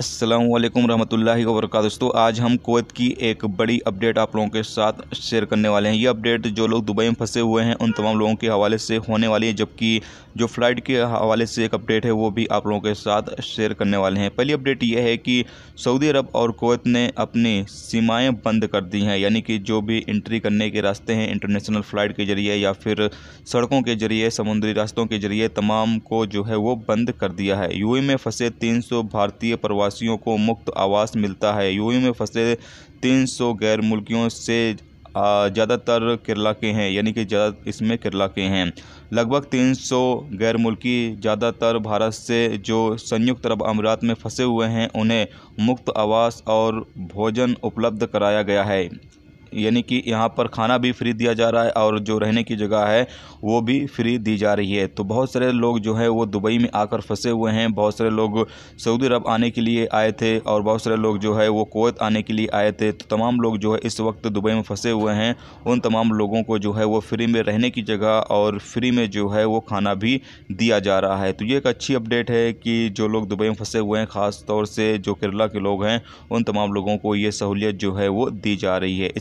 असलम रहमतुल्लाहि वरक दोस्तों आज हम कोत की एक बड़ी अपडेट आप लोगों के साथ शेयर करने वाले हैं ये अपडेट जो लोग दुबई में फंसे हुए हैं उन तमाम लोगों के हवाले से होने वाली है जबकि जो फ़्लाइट के हवाले से एक अपडेट है वो भी आप लोगों के साथ शेयर करने वाले हैं पहली अपडेट ये है कि सऊदी अरब और कोत ने अपनी सीमाएँ बंद कर दी हैं यानी कि जो भी इंट्री करने के रास्ते हैं इंटरनेशनल फ़्लाइट के ज़रिए या फिर सड़कों के ज़रिए समुद्री रास्तों के ज़रिए तमाम को जो है वो बंद कर दिया है यू में फंसे तीन भारतीय प्रवासी आवासियों को मुफ्त आवास मिलता है यूएई में फंसे 300 गैर मुल्कियों से ज़्यादातर केरला के हैं यानी कि ज़्यादा इसमें केरला के हैं लगभग 300 गैर मुल्की ज़्यादातर भारत से जो संयुक्त अरब अमीरात में फंसे हुए हैं उन्हें मुफ्त आवास और भोजन उपलब्ध कराया गया है यानी कि यहाँ पर खाना भी फ्री दिया जा रहा है और जो रहने की जगह है वो भी फ्री दी जा रही है तो बहुत सारे लोग जो है वो दुबई में आकर फंसे हुए हैं बहुत सारे लोग सऊदी अरब आने के लिए आए थे और बहुत सारे लोग जो है वो कोत आने के लिए आए थे तो तमाम लोग जो है इस वक्त दुबई में फंसे हुए हैं उन तमाम लोगों को जो है वो फ्री में रहने की जगह और फ्री में जो है वो खाना भी दिया जा रहा है तो ये एक अच्छी अपडेट है कि जो लोग दुबई में फंसे हुए हैं ख़ास तौर से जो केरला के लोग हैं उन तमाम लोगों को ये सहूलियत जो है वो दी जा रही है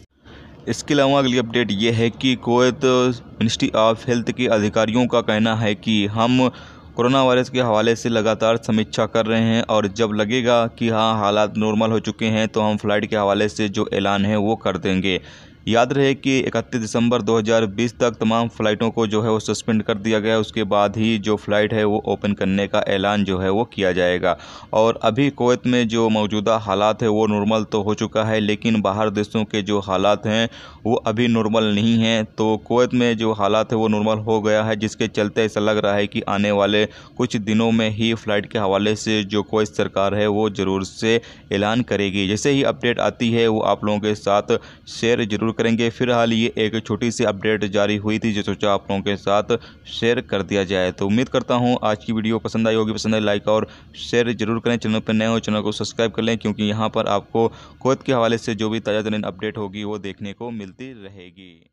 इसके अलावा अगली अपडेट ये है कि कोत मिनिस्ट्री ऑफ हेल्थ के अधिकारियों का कहना है कि हम कोरोना वायरस के हवाले से लगातार समीक्षा कर रहे हैं और जब लगेगा कि हाँ हालात नॉर्मल हो चुके हैं तो हम फ्लाइट के हवाले से जो ऐलान है वो कर देंगे याद रहे कि 31 दिसंबर 2020 तक तमाम फ़्लाइटों को जो है वो सस्पेंड कर दिया गया उसके बाद ही जो फ़्लाइट है वो ओपन करने का ऐलान जो है वो किया जाएगा और अभी कोवैत में जो मौजूदा हालात है वो नॉर्मल तो हो चुका है लेकिन बाहर देशों के जो हालात हैं वो अभी नॉर्मल नहीं हैं तो कोवैत में जो हालात है वो नॉर्मल हो गया है जिसके चलते ऐसा लग रहा है कि आने वाले कुछ दिनों में ही फ़्लाइट के हवाले से जो कोवैत सरकार है वो ज़रूर से ऐलान करेगी जैसे ही अपडेट आती है वो आप लोगों के साथ शेयर जरूर करेंगे फिलहाल ये एक छोटी सी अपडेट जारी हुई थी जो सोचा आप लोगों के साथ शेयर कर दिया जाए तो उम्मीद करता हूँ आज की वीडियो पसंद आई होगी पसंद आई लाइक और शेयर जरूर करें चैनल पर नए हो चैनल को सब्सक्राइब कर लें क्योंकि यहाँ पर आपको खुद के हवाले से जो भी ताज़ा तरीन अपडेट होगी वो देखने को मिलती रहेगी